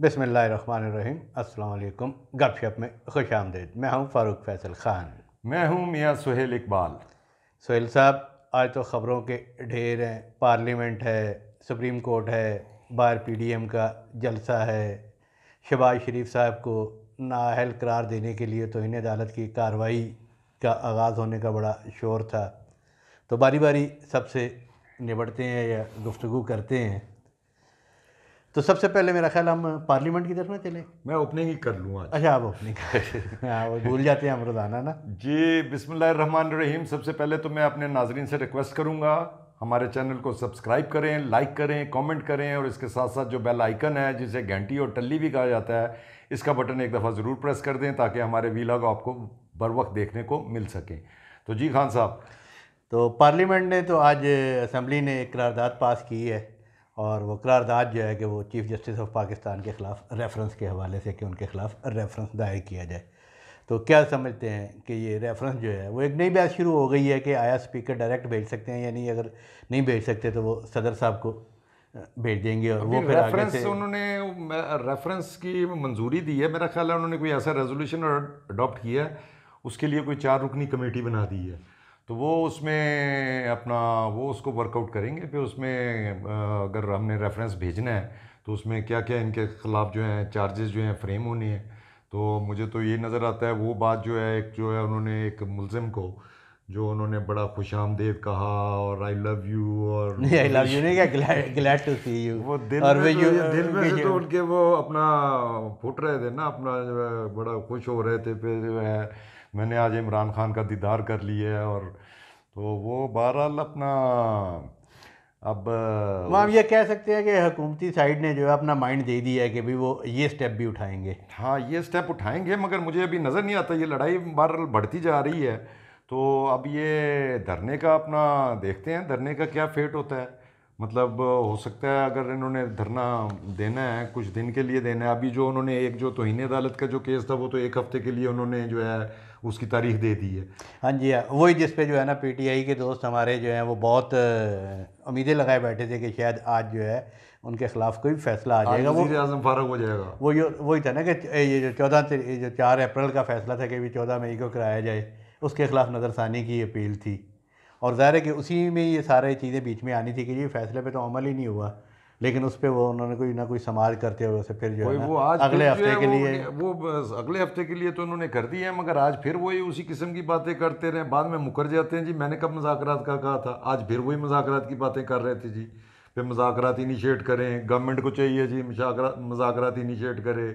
बसमिल अल्लाम गपशप में खुश आमदेद मैं हूँ फ़ारूक फैसल ख़ान मैं हूँ मियाँ सुहेल इकबाल सुहेल साहब आज तो ख़बरों के ढेर हैं पार्लियामेंट है सुप्रीम कोर्ट है बार पीडीएम का जलसा है शहबाज शरीफ साहब को नाअहल करार देने के लिए तो इन अदालत की कार्रवाई का आगाज़ होने का बड़ा शोर था तो बारी बारी सबसे निबटते हैं या गुफ्तु करते हैं तो सबसे पहले मेरा ख्याल हम पार्लियामेंट की तरफ ना चले मैं ओपनिंग ही कर लूँगा अच्छा आप ओपनिंग कर हाँ, भूल जाते हैं हम रोज़ाना ना जी बिसमान रहीम सबसे पहले तो मैं अपने नाजरन से रिक्वेस्ट करूँगा हमारे चैनल को सब्सक्राइब करें लाइक करें कमेंट करें और इसके साथ साथ जो बेल आइकन है जिसे घंटी और टल्ली भी कहा जाता है इसका बटन एक दफ़ा ज़रूर प्रेस कर दें ताकि हमारे वीलाग आपको बर वक्त देखने को मिल सकें तो जी खान साहब तो पार्लियामेंट ने तो आज असम्बली ने एक करारदादा पास की है और वो करारदाद जो है कि वो चीफ़ जस्टिस ऑफ पाकिस्तान के ख़िलाफ़ रेफरेंस के हवाले से कि उनके ख़िलाफ़ रेफरेंस दायर किया जाए तो क्या समझते हैं कि ये रेफरेंस जो है वो एक नई बहस शुरू हो गई है कि आया स्पीकर डायरेक्ट भेज सकते हैं या नहीं अगर नहीं भेज सकते तो वो सदर साहब को भेज देंगे और वो फिर रेफरेंस से उन्होंने रेफरेंस की मंजूरी दी है मेरा ख्याल है उन्होंने कोई ऐसा रेजोल्यूशन अडॉप्ट किया उसके लिए कोई चार रुकनी कमेटी बना दी है तो वो उसमें अपना वो उसको वर्कआउट करेंगे फिर उसमें अगर हमने रेफरेंस भेजना है तो उसमें क्या क्या इनके ख़िलाफ़ जो हैं चार्जेस जो हैं फ्रेम होने हैं तो मुझे तो ये नज़र आता है वो बात जो है एक जो है उन्होंने एक मुलजिम को जो उन्होंने बड़ा खुश आमदेद कहा और आई लव यू और आई लव यू नहीं क्या ग्लैड टू सी यू वो दिल और में तो, दिल में से तो उनके वो अपना फुट रहे थे ना अपना बड़ा खुश हो रहे थे फिर जो है मैंने आज इमरान खान का दीदार कर लिया है और तो वो बहरहाल अपना अब वो हम ये कह सकते हैं कि हकूमती साइड ने जो है अपना माइंड दे दिया है कि भाई वो ये स्टेप भी उठाएंगे हाँ ये स्टेप उठाएंगे मगर मुझे अभी नज़र नहीं आता ये लड़ाई बहरहाल बढ़ती जा रही है तो अब ये धरने का अपना देखते हैं धरने का क्या फेट होता है मतलब हो सकता है अगर इन्होंने धरना देना है कुछ दिन के लिए देना है अभी जो उन्होंने एक जो तोहनी अदालत का जो केस था वो तो एक हफ़्ते के लिए उन्होंने जो है उसकी तारीख दे दी है हाँ जी हाँ वही जिस पे जो है ना पीटीआई के दोस्त हमारे जो हैं वो बहुत उम्मीदें लगाए बैठे थे कि शायद आज जो है उनके खिलाफ कोई फैसला आ जाएगा वो आजम फारग हो जाएगा वो वही था ना कि ये जो चौदह जो चार अप्रैल का फैसला था कि भी चौदह मई को कराया जाए उसके खिलाफ नज़रसानी की अपील थी और ज़ाहिर है कि उसी में ये सारी चीज़ें बीच में आनी थी कि ये फैसले पे तो अमल ही नहीं हुआ लेकिन उस पर वो उन्होंने कोई ना कोई समाज करते हुए उसे फिर जो है वो आज अगले तो हफ्ते के लिए वो अगले हफ्ते के लिए तो उन्होंने कर दी है मगर आज फिर वही उसी किस्म की बातें करते रहे बाद में मुकर जाते हैं जी मैंने कब मजाक का कहा था आज फिर वही मजाक की बातें कर रहे थे जी फिर मजाक इनिशिएट करें गवर्नमेंट को चाहिए जी मजाक इनिशिएट करे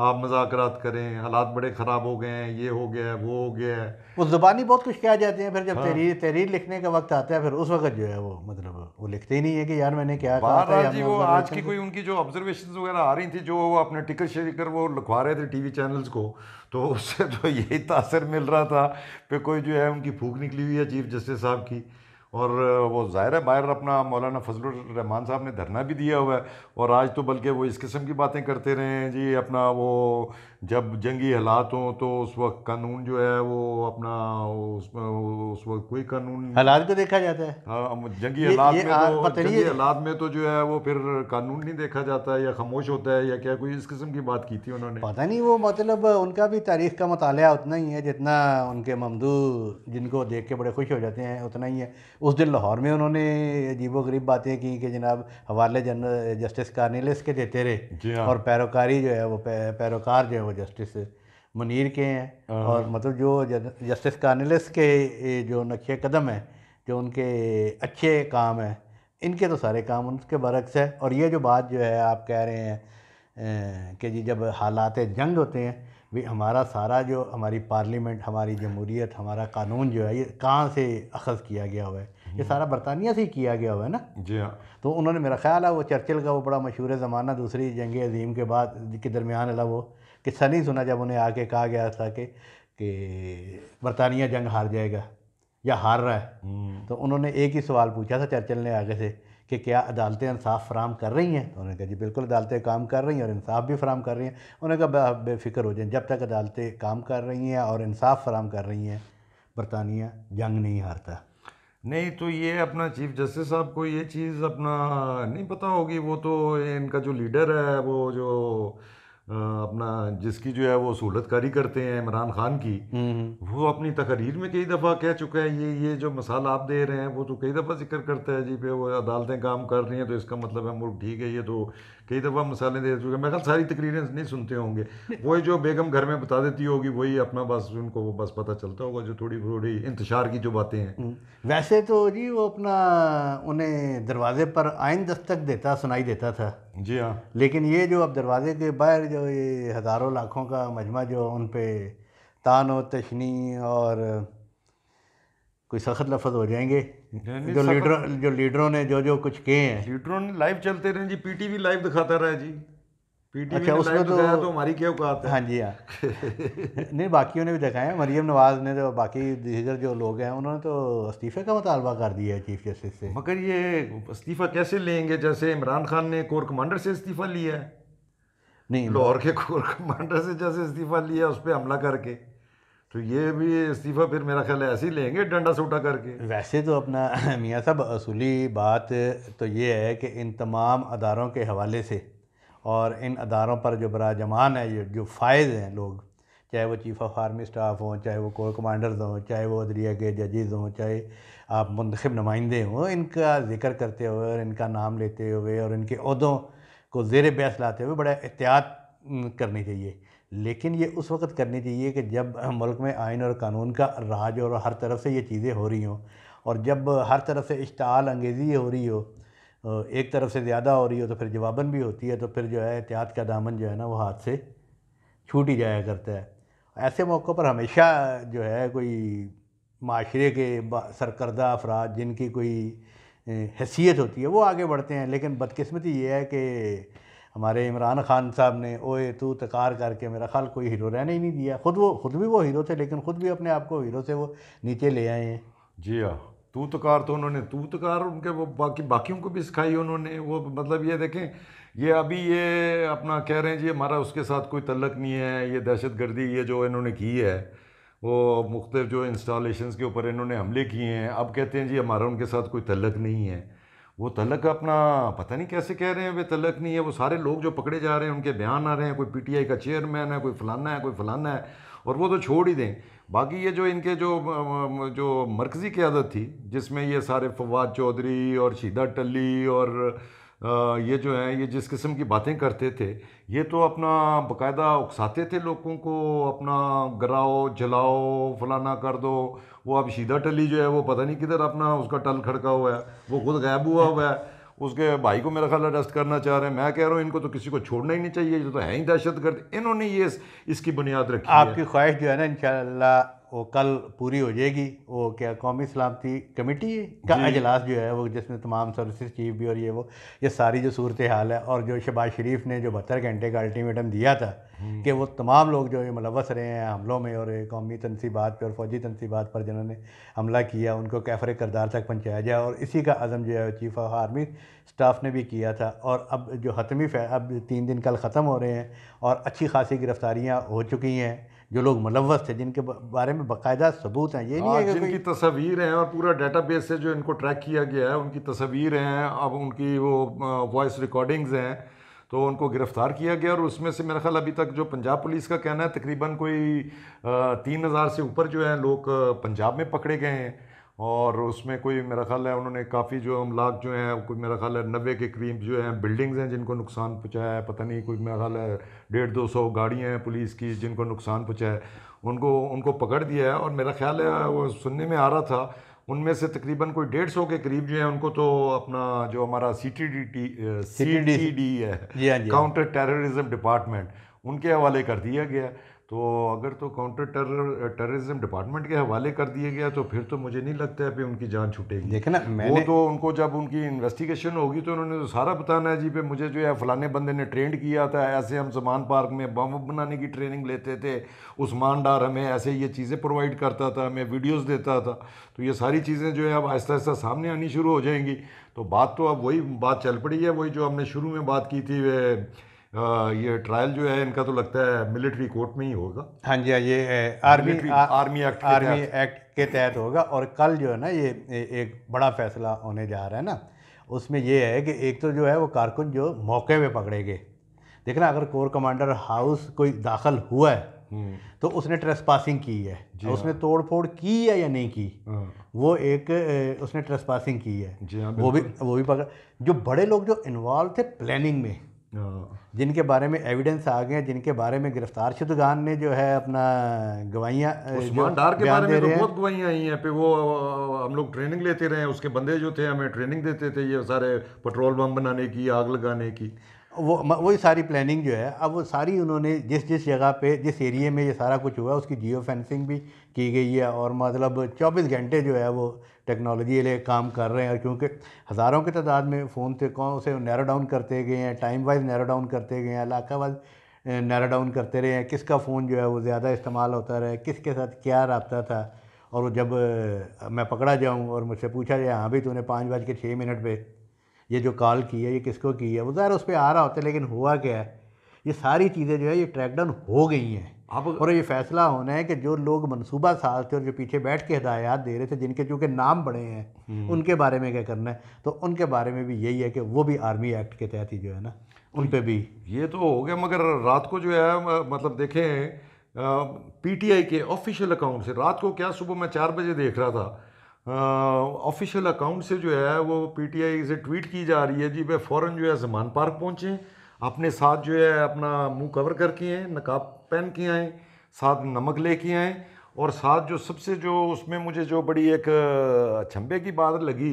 आप मजाक करें हालात बड़े ख़राब हो गए हैं ये हो गया है वो हो गया है वो ज़बानी बहुत कुछ कह जाते हैं फिर जब हाँ। तहरीर तहरीर लिखने का वक्त आता है फिर उस वक्त जो है वो मतलब वो लिखते ही नहीं है कि यार मैंने क्या कहा था जी वो आज की कोई उनकी जो ऑब्जर्वेशन वगैरह आ रही थी जो वो अपने टिकट शेकर वो लिखवा रहे थे टी वी चैनल्स को तो उससे तो यही तासर मिल रहा था फिर कोई जो है उनकी फूक निकली हुई है चीफ जस्टिस साहब की और वो ज़ाहिर है बाहर अपना मौलाना फजल रहमान साहब ने धरना भी दिया हुआ है और आज तो बल्कि वो इस किस्म की बातें करते रहे हैं जी अपना वो जब जंगी हालात हों तो उस वक्त कानून जो है वो अपना उस, उस वक्त कोई कानून हालात को देखा जाता है हाँ जंगी हालात में तो जंगी हालात में तो जो है वो फिर कानून नहीं देखा जाता है या खामोश होता है या क्या कोई इस किस्म की बात की थी उन्होंने पता नहीं वो मतलब उनका भी तारीख का मताल उतना ही है जितना उनके ममदू जिनको देख के बड़े खुश हो जाते हैं उतना ही है उस दिन लाहौर में उन्होंने अजीबो गरीब बातें की कि जनाब हवाले जनरल जस्टिस कार्निलस के देते रहे हाँ। और पैरोकारी जो है वो पैरोकार जो है वो जस्टिस मुनीर के हैं हाँ। और मतलब जो जस्टिस कानलिस के जो नक्शे कदम हैं जो उनके अच्छे काम हैं इनके तो सारे काम उनके बरक्स है और ये जो बात जो है आप कह रहे हैं कि जी जब हालात जंग होते हैं भी हमारा सारा जो हमारी पार्लियामेंट हमारी जमहूरियत हमारा कानून जो है ये कहाँ से अखज़ किया गया हुआ है ये हम्म। सारा बरतानिया से ही किया गया हुआ है ना जी हाँ तो उन्होंने मेरा ख्याल है वो चर्चिल का वो बड़ा मशहूर ज़माना दूसरी जंग अजीम के बाद के दरमियान अला वो कि सनी सुना जब उन्हें आके कहा गया था कि कि बरतानिया जंग हार जाएगा या हार रहा है हम्म। तो उन्होंने एक ही सवाल पूछा था चर्चल ने आगे से कि क्या अदालतें इंसाफ फराम कर रही हैं तो उन्होंने कहा जी बिल्कुल अदालतें काम कर रही हैं और इंसाफ भी फराम कर रही हैं उन्होंने कहा बेफिक्र हो जाए जब तक अदालतें काम कर रही हैं और इंसाफ फराम कर रही हैं बरतानिया जंग नहीं हारता नहीं तो ये अपना चीफ जस्टिस साहब को ये चीज़ अपना नहीं पता होगी वो तो इनका जो लीडर है वो जो अपना जिसकी जो है वो सहूलत कारी करते हैं इमरान खान की हम्म। वो अपनी तकरीर में कई दफ़ा कह चुका है ये ये जो मसाला आप दे रहे हैं वो तो कई दफ़ा जिक्र करता है जी पे वो अदालतें काम कर रही हैं तो इसका मतलब है मुल्क ठीक है ये तो कई दफ़ा मसाले दे चुके हैं मैं ख्याल सारी तकरीरें नहीं सुनते होंगे वही जो बेगम घर में बता देती होगी वही अपना बस उनको वो बस पता चलता होगा जो थोड़ी थोड़ी इंतशार की जो बातें हैं हम्म। वैसे तो जी वो अपना उन्हें दरवाजे पर आयन दस्तक देता सुनाई देता था जी हाँ लेकिन ये जो अब दरवाजे के बाहर जो ये हज़ारों लाखों का मजमा जो उन पर तान व तशनी और कोई सख्त लफज हो जाएंगे जो लीडर जो लीडरों ने जो जो कुछ किए हैं लीडरों ने लाइव चलते रहे जी वी लाइव दिखाता रहा जी टी अच्छा, उसमें तो, तो हमारी क्या औकात है हाँ जी हाँ नहीं बाकियों ने भी दिखाया मरीम नवाज ने तो बाकी दीगर जो लोग हैं उन्होंने तो इस्तीफ़े का मुतालबा कर दिया है चीफ जस्टिस से मगर ये इस्तीफ़ा कैसे लेंगे जैसे इमरान खान ने कोर कमांडर से इस्तीफ़ा लिया है नहीं लाहौर के कोर कमांडर से जैसे इस्तीफ़ा लिया उस पर हमला करके तो ये भी इस्तीफ़ा फिर मेरा ख्याल ऐसे ही लेंगे डंडा सूटा करके वैसे तो अपना मियाँ साहब असूली बात तो ये है कि इन तमाम अदारों के हवाले से और इन अदारों पर जो बरा जमान है जो फ़ायज़ हैं लोग चाहे वो चीफ़ ऑफ आर्मी स्टाफ हों चाहे वो कोर कमांडर्स हों चाहे वो अदरिया के जजेज़ हों चाहे आप मंतखब नुमाइंदे हों इनका जिक्र करते हुए और इनका नाम लेते हुए और इनके अहदों को जेर बहस लाते हुए बड़ा एहतियात करनी चाहिए लेकिन ये उस वक्त करनी चाहिए कि जब मुल्क में आयन और कानून का राज और हर तरफ से ये चीज़ें हो रही हों और जब हर तरफ से इश्ताल अंगेज़ी हो रही हो एक तरफ से ज़्यादा हो रही हो तो फिर जवाबन भी होती है तो फिर जो है एहतियात का दामन जो है ना वो हाथ से छूट ही जाया करता है ऐसे मौक़ों पर हमेशा जो है कोई माशरे के सरकर्दा अफराद जिनकी कोई हैसियत होती है वो आगे बढ़ते हैं लेकिन बदकिस्मती ये है कि हमारे इमरान खान साहब ने ओए तू तकार करके मेरा ख्याल कोई हीरो रहने ही नहीं दिया खुद वो खुद भी वो हीरो थे लेकिन खुद भी अपने आप को हीरो से वो नीचे ले आए हैं जी हाँ तू तकार तो उन्होंने तू तकार उनके वो बाकी बाकियों को भी सिखाई उन्होंने वो मतलब ये देखें ये अभी ये अपना कह रहे हैं जी हमारा उसके साथ कोई तल्लक नहीं है ये दहशत गर्दी ये जो इन्होंने की है वो मुख्तफ जो इंस्टॉलेशन के ऊपर इन्होंने हमले किए हैं अब कहते हैं जी हमारा उनके साथ कोई तलक नहीं है वो तलक अपना पता नहीं कैसे कह रहे हैं वे तलक नहीं है वो सारे लोग जो पकड़े जा रहे हैं उनके बयान आ रहे हैं कोई पीटीआई का चेयरमैन है कोई फ़लाना है कोई फ़लाना है और वो तो छोड़ ही दें बाकी ये जो इनके जो जो मरकज़ी क्यादत थी जिसमें ये सारे फवाद चौधरी और शीदा टली और ये जो है ये जिस किस्म की बातें करते थे ये तो अपना बकायदा उकसाते थे लोगों को अपना गराओ जलाओ फलाना कर दो वो अब शीदा टली जो है वो पता नहीं किधर अपना उसका टल खड़का हुआ है वो खुद गायब हुआ हुआ है उसके भाई को मेरा ख्याल अरेस्ट करना चाह रहे हैं मैं कह रहा हूँ इनको तो किसी को छोड़ना ही नहीं चाहिए ये तो है ही दहशत गर्द इन्होंने ये इसकी बुनियाद रखी आपकी ख्वाहिश जो है ना इन वो कल पूरी हो जाएगी वो क्या कौमी सलामती कमेटी का अजलास जो है वो जिसमें तमाम सर्विस चीफ भी और ये वो ये सारी जो सूरत हाल है और जो शबाज शरीफ ने जो बहत्तर घंटे का अल्टीमेटम दिया था हम्म। कि वो तमाम लोग जो ये मुलवस रहे हैं हमलों में और कौमी तनसीबात पर और फौजी तनसीबात पर जिन्होंने हमला किया उनको कैफर करदार तक पहुँचाया जाए और इसी का अज़म जो है चीफ ऑफ आर्मी स्टाफ ने भी किया था और अब जो हतमी अब तीन दिन कल ख़त्म हो रहे हैं और अच्छी खासी गिरफ्तारियाँ हो चुकी हैं जो लोग मुलवस थे जिनके बारे में बाकायदा सबूत हैं ये नहीं हाँ, है जिनकी तस्वीर हैं और पूरा डाटा बेस से जो इनको ट्रैक किया गया है उनकी तस्वीर हैं अब उनकी वो वॉइस रिकॉर्डिंग्स हैं तो उनको गिरफ़्तार किया गया और उसमें से मेरा ख्याल अभी तक जो पंजाब पुलिस का कहना है तकरीबन कोई तीन हज़ार से ऊपर जो है लोग पंजाब में पकड़े गए हैं और उसमें कोई मेरा ख्याल है उन्होंने काफ़ी जो अमलाक जो हैं कोई मेरा ख्याल है नब्बे के करीब जो हैं बिल्डिंग्स हैं जिनको नुकसान पहुँचाया है पता नहीं कोई मेरा ख्याल है डेढ़ दो सौ गाड़ियाँ हैं पुलिस की जिनको नुकसान पहुँचाया है उनको उनको पकड़ दिया है और मेरा ख्याल है वो सुनने में आ रहा था उनमें से तकरीबन कोई डेढ़ सौ के करीब जो है उनको तो अपना जो हमारा C T D T C T D है काउंटर टेररिज्म डिपार्टमेंट उनके हवाले कर दिया गया है तो अगर तो काउंटर टेरर टेररिज्म डिपार्टमेंट के हवाले कर दिया गया तो फिर तो मुझे नहीं लगता है कि उनकी जान छूटेगी देखे ना मैंने वो तो उनको जब उनकी इन्वेस्टिगेशन होगी तो उन्होंने तो सारा बताना है जी पे मुझे जो है फलाने बंदे ने ट्रेंड किया था ऐसे हम समान पार्क में बम बनाने की ट्रेनिंग लेते थे उस्मान डार हमें ऐसे ये चीज़ें प्रोवाइड करता था हमें वीडियोज़ देता था तो ये सारी चीज़ें जो है अब आहिस्ता आहिस्ता सामने आनी शुरू हो जाएंगी तो बात तो अब वही बात चल पड़ी है वही जो हमने शुरू में बात की थी ये ट्रायल जो है इनका तो लगता है मिलिट्री कोर्ट में ही होगा हाँ जी हाँ ये army army act army act के तहत होगा और कल जो है ना ये एक बड़ा फैसला होने जा रहा है ना उसमें ये है कि एक तो जो है वो कारकुन जो मौके पे पकड़े गए देखना अगर कोर कमांडर हाउस कोई दाखिल हुआ है हम्म। तो उसने ट्रेस पासिंग की है उसने हाँ। तोड़ फोड़ की है या नहीं की हाँ। वो एक उसने ट्रेस पासिंग की है हाँ, वो भी वो भी पकड़ जो बड़े लोग जो इन्वॉल्व थे प्लानिंग में हाँ। जिनके बारे में एविडेंस आ गए जिनके बारे में गिरफ्तार शुदगान ने जो है अपना गवाइयाँ डार के बारे में तो बहुत गवाइयाँ आई हैं फिर वो हम लोग ट्रेनिंग लेते रहे उसके बंदे जो थे हमें ट्रेनिंग देते थे ये सारे पेट्रोल बम बनाने की आग लगाने की वो वही सारी प्लानिंग जो है अब वो सारी उन्होंने जिस जिस जगह पे जिस एरिए में ये सारा कुछ हुआ उसकी जियो फेंसिंग भी की गई है और मतलब 24 घंटे जो है वो टेक्नोलॉजी ले काम कर रहे हैं और क्योंकि हज़ारों की तादाद में फ़ोन से कौन उसे नैरो डाउन करते गए हैं टाइम वाइज नैरो डाउन करते गए हैं इलाका वाइज नैरो डाउन करते रहे हैं किसका फ़ोन जो है वो ज़्यादा इस्तेमाल होता रहा है किसके साथ क्या रबता था और जब मैं पकड़ा जाऊँ और मुझसे पूछा जाए हाँ भाई तूने पाँच बज के छः मिनट पर ये जो कॉल की है ये किसको की है वो ज़ाहिर तो उस पर आ रहा होता है लेकिन हुआ क्या है ये सारी चीज़ें जो है ये ट्रैक डाउन हो गई हैं अब और ये फैसला होना है कि जो लोग मनसूबा साज थे और जो पीछे बैठ के हदायत दे रहे थे जिनके चूँकि नाम बड़े हैं हम्म। उनके बारे में क्या करना है तो उनके बारे में भी यही है कि वो भी आर्मी एक्ट के तहत ही जो है ना उन पर भी ये तो हो गया मगर रात को जो है मतलब देखें पी टी आई के ऑफिशियल अकाउंट से रात को क्या सुबह मैं चार बजे देख रहा था ऑफिशियल अकाउंट से जो है वो पीटीआई से ट्वीट की जा रही है जी वह फ़ौर जो है जमान पार्क पहुँचे अपने साथ जो है अपना मुंह कवर करके आएँ नकाब पहन के आएँ साथ नमक लेके आएँ और साथ जो सबसे जो उसमें मुझे जो बड़ी एक अचंभे की बात लगी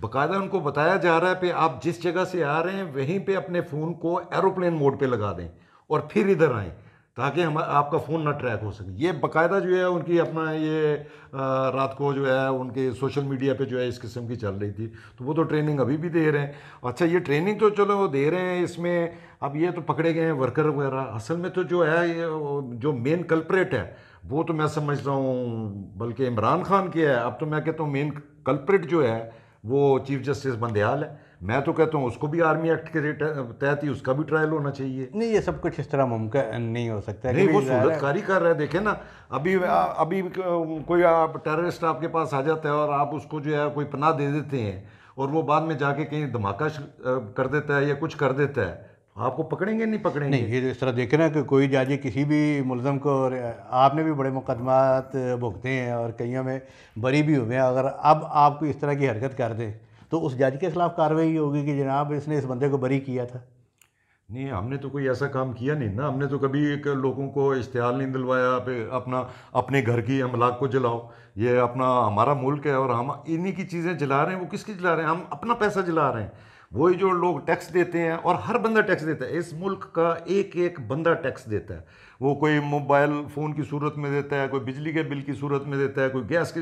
बकायदा उनको बताया जा रहा है कि आप जिस जगह से आ रहे हैं वहीं पर अपने फ़ोन को एरोप्लन मोड पर लगा दें और फिर इधर आएँ ताकि हम आपका फ़ोन ना ट्रैक हो सके ये बकायदा जो है उनकी अपना ये रात को जो है उनके सोशल मीडिया पे जो है इस किस्म की चल रही थी तो वो तो ट्रेनिंग अभी भी दे रहे हैं अच्छा ये ट्रेनिंग तो चलो वो दे रहे हैं इसमें अब ये तो पकड़े गए हैं वर्कर वगैरह असल में तो जो है ये जो मेन कल्परेट है वो तो मैं समझता हूँ बल्कि इमरान खान के है अब तो मैं कहता हूँ मेन कल्परेट जो है वो चीफ जस्टिस बंदयाल है मैं तो कहता हूँ उसको भी आर्मी एक्ट के तहत ही उसका भी ट्रायल होना चाहिए नहीं ये सब कुछ इस तरह मुमकिन नहीं हो सकता नहीं वो कारी कर रहा है देखें ना अभी अभी कोई आप टेररिस्ट आपके पास आ जाता है और आप उसको जो है कोई पनाह दे देते हैं और वो बाद में जाके कहीं धमाका कर देता है या कुछ कर देता है तो आपको पकड़ेंगे नहीं पकड़ेंगे नहीं ये इस तरह देखे ना कि कोई जाजे किसी भी मुलम को और आपने भी बड़े मुकदमात भुगते हैं और कईयों में बरी भी हुए हैं अगर अब आपको इस तरह की हरकत कर दें तो उस जज के खिलाफ कार्रवाई होगी कि जनाब इसने इस बंदे को बरी किया था नहीं हमने तो कोई ऐसा काम किया नहीं ना हमने तो कभी एक लोगों को इश्तहार नहीं दिलवाया अपना अपने घर की अमलाक को जलाओ ये अपना हमारा मुल्क है और हम इन्हीं की चीज़ें जला रहे हैं वो किसकी जला रहे हैं हम अपना पैसा जला रहे हैं वही जो लोग टैक्स देते हैं और हर बंदा टैक्स देता है इस मुल्क का एक एक बंदा टैक्स देता है वो कोई मोबाइल फ़ोन की सूरत में देता है कोई बिजली के बिल की सूरत में देता है कोई गैस की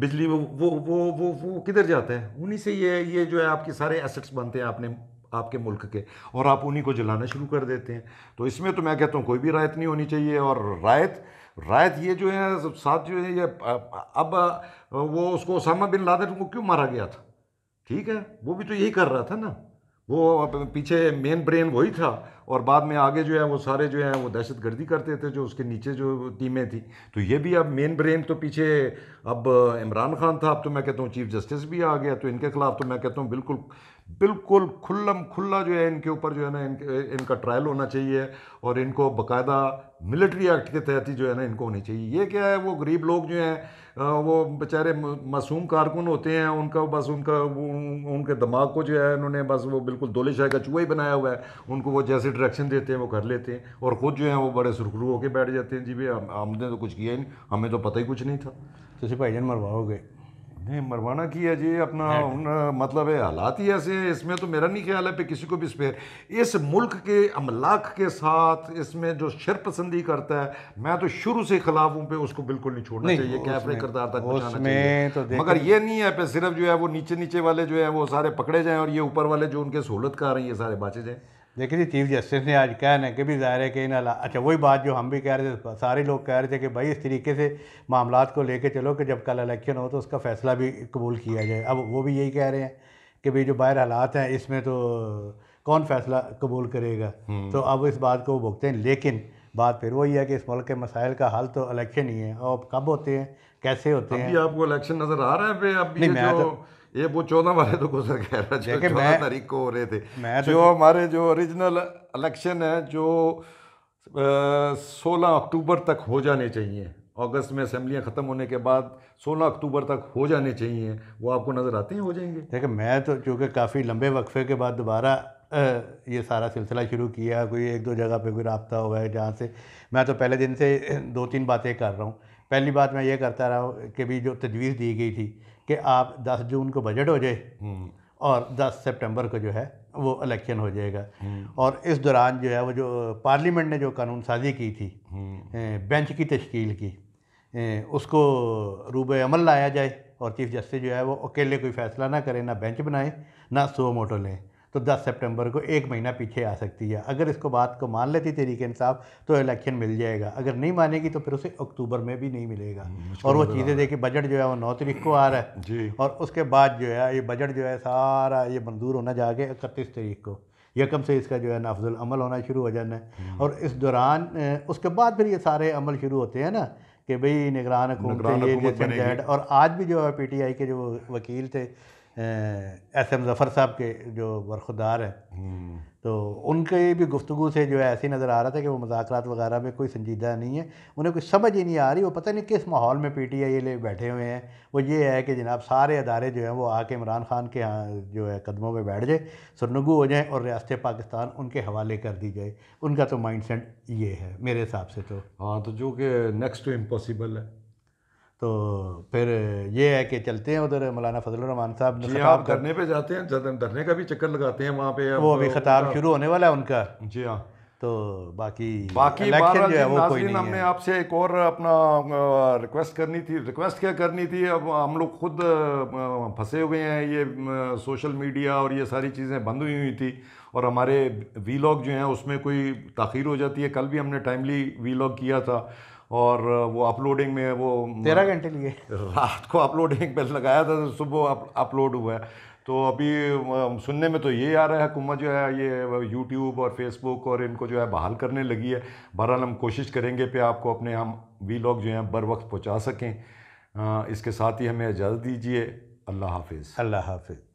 बिजली वो वो वो वो, वो किधर जाता है उन्हीं से ये ये जो है आपके सारे एसेट्स बनते हैं आपने आपके मुल्क के और आप उन्हीं को जलाना शुरू कर देते हैं तो इसमें तो मैं कहता हूँ कोई भी रायत नहीं होनी चाहिए और रायत रायत ये जो है साथ जो है ये अब वो उसको उसामा बिन लादन को क्यों मारा गया था ठीक है वो भी तो यही कर रहा था ना वो पीछे मेन ब्रेन वही था और बाद में आगे जो है वो सारे जो हैं वो दहशत गर्दी करते थे जो उसके नीचे जो टीमें थी तो ये भी अब मेन ब्रेन तो पीछे अब इमरान खान था अब तो मैं कहता हूँ चीफ जस्टिस भी आ गया तो इनके खिलाफ तो मैं कहता हूँ बिल्कुल बिल्कुल खुल्लम खुल्ला जो है इनके ऊपर जो है ना इनके इनका ट्रायल होना चाहिए और इनको बाकायदा मिलिट्री एक्ट के तहत ही जो है ना इनको होनी चाहिए ये क्या है वो गरीब लोग जो हैं वो बेचारे मासूम कारकुन होते हैं उनका बस उनका उनके दिमाग को जो है उन्होंने बस वो बिल्कुल दोले शाह का चूहा ही बनाया हुआ है उनको वो जैसे इंट्रैक्शन देते हैं वो कर लेते हैं और ख़ुद जो है वो बड़े सुरखरू होकर बैठ जाते हैं जी भैया हमने तो कुछ किया ही नहीं हमें तो पता ही कुछ नहीं था तो भाई जान मरवाओगे नहीं मरवाना किया जी अपना मतलब है हालात ही ऐसे हैं इसमें तो मेरा नहीं ख्याल है पे किसी को भी स्पेयर इस मुल्क के अमलाक के साथ इसमें जो शर पसंदी करता है मैं तो शुरू से खिलाफ हूँ पे उसको बिल्कुल नहीं छोड़ना नहीं, चाहिए अपने करदार तक चाहिए तो मगर ये नहीं है पे सिर्फ जो है वो नीचे नीचे वाले जो है वो सारे पकड़े जाएँ और ये ऊपर वाले जो उनके सहूलत का रही है सारे बाचे जाएँ देखिए चीफ जस्टिस ने आज कहा ना कि भी ज़ाहिर है कि इन अच्छा वही बात जो हम भी कह रहे थे सारे लोग कह रहे थे कि भाई इस तरीके से मामला को लेके चलो कि जब कल इलेक्शन हो तो उसका फ़ैसला भी कबूल किया जाए अब वो भी यही कह रहे हैं कि भाई जो बाहर हालात हैं इसमें तो कौन फैसला कबूल करेगा हम्म। तो अब इस बात को वो भुगते हैं लेकिन बात फिर वही है कि इस मुल्क के मसाइल का हल तो इलेक्शन ही है और कब होते हैं कैसे होते हैं आपको इलेक्शन नज़र आ रहा है अभी नहीं, मैं तो ये वो चौदह वाले तो गुजर गए ना चौदह तारीख को हो रहे थे तो जो हमारे जो ओरिजिनल इलेक्शन है जो सोलह अक्टूबर तक हो जाने चाहिए अगस्त में असम्बलियाँ ख़त्म होने के बाद 16 अक्टूबर तक हो जाने चाहिए वो आपको नज़र आते ही हो जाएंगे देखिए मैं तो चूँकि काफ़ी लंबे वक्फे के बाद दोबारा ये सारा सिलसिला शुरू किया कोई एक दो जगह पे कोई रबता हुआ है जहाँ से मैं तो पहले दिन से दो तीन बातें कर रहा हूँ पहली बात मैं ये करता रहा हूँ कि भी जो तजवीज़ दी गई थी कि आप 10 जून को बजट हो जाए हम्म। और 10 सितंबर को जो है वो इलेक्शन हो जाएगा हम्म। और इस दौरान जो है वो जो पार्लियामेंट ने जो कानून साजी की थी बेंच हम्म। की तश्कील की उसको रूब अमल लाया जाए और चीफ जस्टिस जो है वो अकेले कोई फ़ैसला ना करें ना बेंच बनाए ना सो मोटो लें तो 10 सितंबर को एक महीना पीछे आ सकती है अगर इसको बात को मान लेती तरीके इंसाफ तो इलेक्शन मिल जाएगा अगर नहीं मानेगी तो फिर उसे अक्टूबर में भी नहीं मिलेगा हम्म, और वो चीज़ें देखिए बजट जो है वो नौ तारीख को आ रहा है और उसके बाद जो है ये बजट जो है सारा ये मंजूर होना जाके इकतीस तारीख को यकम से इसका जो है नाफजुल अमल होना शुरू हो जाना है हम्म। और इस दौरान उसके बाद फिर ये सारे अमल शुरू होते हैं ना कि भाई निगरान हुकूमत और आज भी जो है पी टी आई के जो वकील थे एस एम ज़फ़र साहब के जो बरखुदार हैं हम्म। तो उनके भी गुफ्तु से जो है ऐसे नज़र आ रहा था कि वो मजाक वगैरह में कोई संजीदा नहीं है उन्हें कुछ समझ ही नहीं आ रही वो पता नहीं किस माहौल में पी टी आई ले बैठे हुए हैं वो ये है कि जनाब सारे अदारे जो हैं वो आके इमरान खान के यहाँ जो है कदमों में बैठ जाए सरनगु हो जाएँ और रियासत पाकिस्तान उनके हवाले कर दी जाए उनका तो माइंड सेट ये है मेरे हिसाब से तो हाँ तो जो कि नेक्स्ट टू इम्पॉसिबल है तो फिर ये है कि चलते हैं उधर मौलाना फजल रहमान साहब ने आप हाँ, धरने पे जाते हैं धरने का भी चक्कर लगाते हैं वहाँ पे वो अभी खताब शुरू होने वाला है उनका जी हाँ तो बाकी बाकी इलेक्शन जो है वो कोई नहीं हमने आपसे एक और अपना रिक्वेस्ट करनी थी रिक्वेस्ट क्या करनी थी अब हम लोग खुद फंसे हुए हैं ये सोशल मीडिया और ये सारी चीज़ें बंद हुई हुई थी और हमारे वीलॉग जो हैं उसमें कोई तखीर हो जाती है कल भी हमने टाइमली वीलॉग किया था और वो अपलोडिंग में वो तेरह घंटे लिए रात को अपलोडिंग पे लगाया था सुबह अपलोड हुआ है तो अभी सुनने में तो ये आ रहा है हुकूमत जो है ये यूट्यूब और फेसबुक और इनको जो है बहाल करने लगी है बहरहाल हम कोशिश करेंगे पे आपको अपने हम वी लॉग जो हैं बर वक्त पहुँचा सकें इसके साथ ही हमें इजाज़त दीजिए अल्लाह हाफिज़ अल्लाह हाफिज़